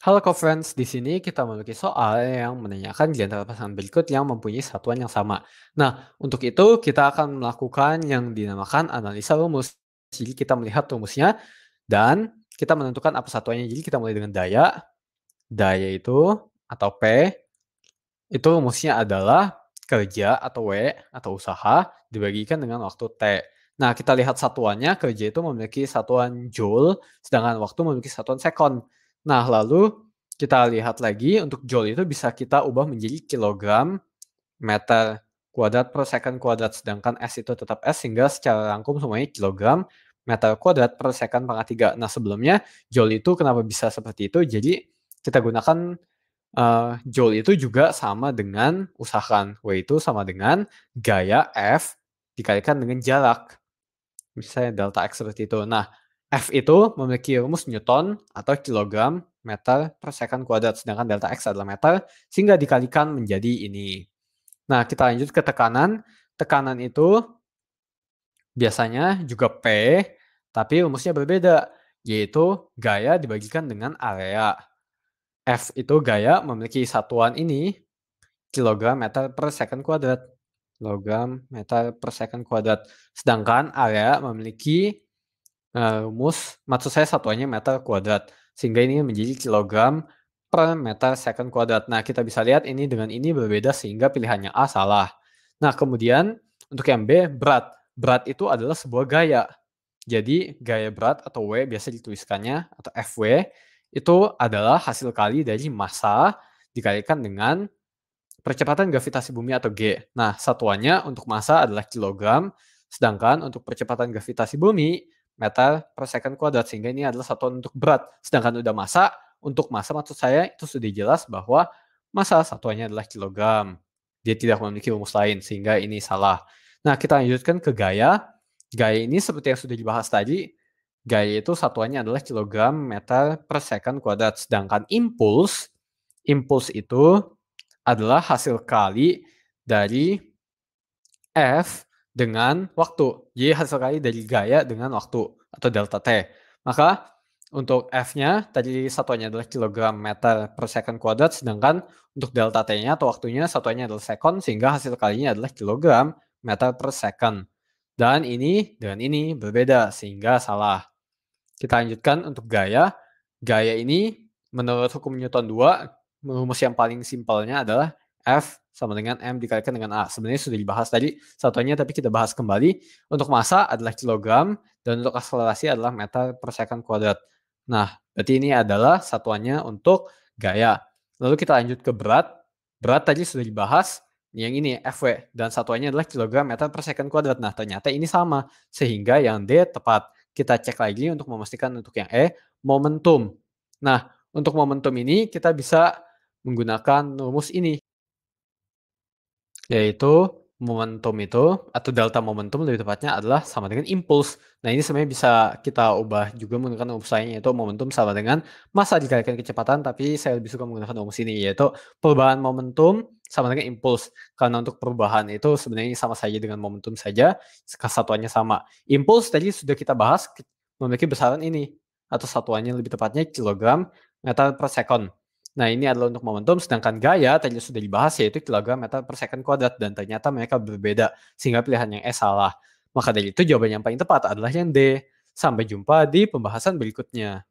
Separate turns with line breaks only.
Halo co-friends, di sini kita memiliki soal yang menanyakan di antara pasangan berikut yang mempunyai satuan yang sama. Nah, untuk itu kita akan melakukan yang dinamakan analisa rumus. Jadi kita melihat rumusnya dan kita menentukan apa satuannya. Jadi kita mulai dengan daya. Daya itu atau P itu rumusnya adalah kerja atau W atau usaha dibagikan dengan waktu T. Nah, kita lihat satuannya, kerja itu memiliki satuan joule, sedangkan waktu memiliki satuan second. Nah, lalu kita lihat lagi untuk joule itu bisa kita ubah menjadi kilogram meter kuadrat per second kuadrat sedangkan S itu tetap S sehingga secara rangkum semuanya kilogram meter kuadrat per second pangkat 3. Nah sebelumnya joule itu kenapa bisa seperti itu? Jadi kita gunakan uh, joule itu juga sama dengan usahakan W itu sama dengan gaya F dikalikan dengan jarak. Misalnya delta X seperti itu. Nah F itu memiliki rumus Newton atau kilogram meter per second kuadrat, sedangkan delta X adalah meter, sehingga dikalikan menjadi ini. Nah, kita lanjut ke tekanan. Tekanan itu biasanya juga P, tapi rumusnya berbeda, yaitu gaya dibagikan dengan area. F itu gaya memiliki satuan ini, kilogram meter per second kuadrat. logam meter per second kuadrat. Sedangkan area memiliki Eh, mus maksud saya satuannya meter kuadrat. Sehingga ini menjadi kilogram per meter second kuadrat. Nah, kita bisa lihat ini dengan ini berbeda sehingga pilihannya A salah. Nah, kemudian untuk yang B, berat. Berat itu adalah sebuah gaya. Jadi, gaya berat atau W biasa dituliskannya atau FW itu adalah hasil kali dari massa dikalikan dengan percepatan gravitasi bumi atau G. Nah, satuannya untuk massa adalah kilogram, sedangkan untuk percepatan gravitasi bumi meter per second kuadrat sehingga ini adalah satuan untuk berat. Sedangkan udah masa, untuk masa maksud saya itu sudah jelas bahwa masa satuannya adalah kilogram. Dia tidak memiliki rumus lain sehingga ini salah. Nah, kita lanjutkan ke gaya. Gaya ini seperti yang sudah dibahas tadi, gaya itu satuannya adalah kilogram meter per second kuadrat. Sedangkan impuls, impuls itu adalah hasil kali dari F dengan waktu. Y hasil kali dari gaya dengan waktu atau delta T. Maka untuk F-nya tadi satuannya adalah kilogram meter per second kuadrat, sedangkan untuk delta T-nya atau waktunya satuannya adalah second, sehingga hasil kalinya adalah kilogram meter per second. Dan ini dengan ini berbeda, sehingga salah. Kita lanjutkan untuk gaya. Gaya ini menurut hukum Newton 2, rumus yang paling simpelnya adalah F sama dengan M dikalikan dengan A. Sebenarnya sudah dibahas tadi satuannya tapi kita bahas kembali. Untuk massa adalah kilogram dan untuk akselerasi adalah meter per second kuadrat. Nah, berarti ini adalah satuannya untuk gaya. Lalu kita lanjut ke berat. Berat tadi sudah dibahas yang ini FW dan satuannya adalah kilogram meter per second kuadrat. Nah, ternyata ini sama sehingga yang D tepat. Kita cek lagi untuk memastikan untuk yang E momentum. Nah, untuk momentum ini kita bisa menggunakan rumus ini yaitu momentum itu atau delta momentum lebih tepatnya adalah sama dengan impuls. Nah ini sebenarnya bisa kita ubah juga menggunakan rumus lain yaitu momentum sama dengan masa dikalikan kecepatan tapi saya lebih suka menggunakan rumus ini yaitu perubahan momentum sama dengan impuls karena untuk perubahan itu sebenarnya sama saja dengan momentum saja satuannya sama. Impuls tadi sudah kita bahas memiliki besaran ini atau satuannya lebih tepatnya kilogram meter per second. Nah, ini adalah untuk momentum, sedangkan gaya tadi sudah dibahas yaitu kilogram meter per second kuadrat dan ternyata mereka berbeda sehingga pilihan yang S e salah. Maka dari itu jawaban yang paling tepat adalah yang D. Sampai jumpa di pembahasan berikutnya.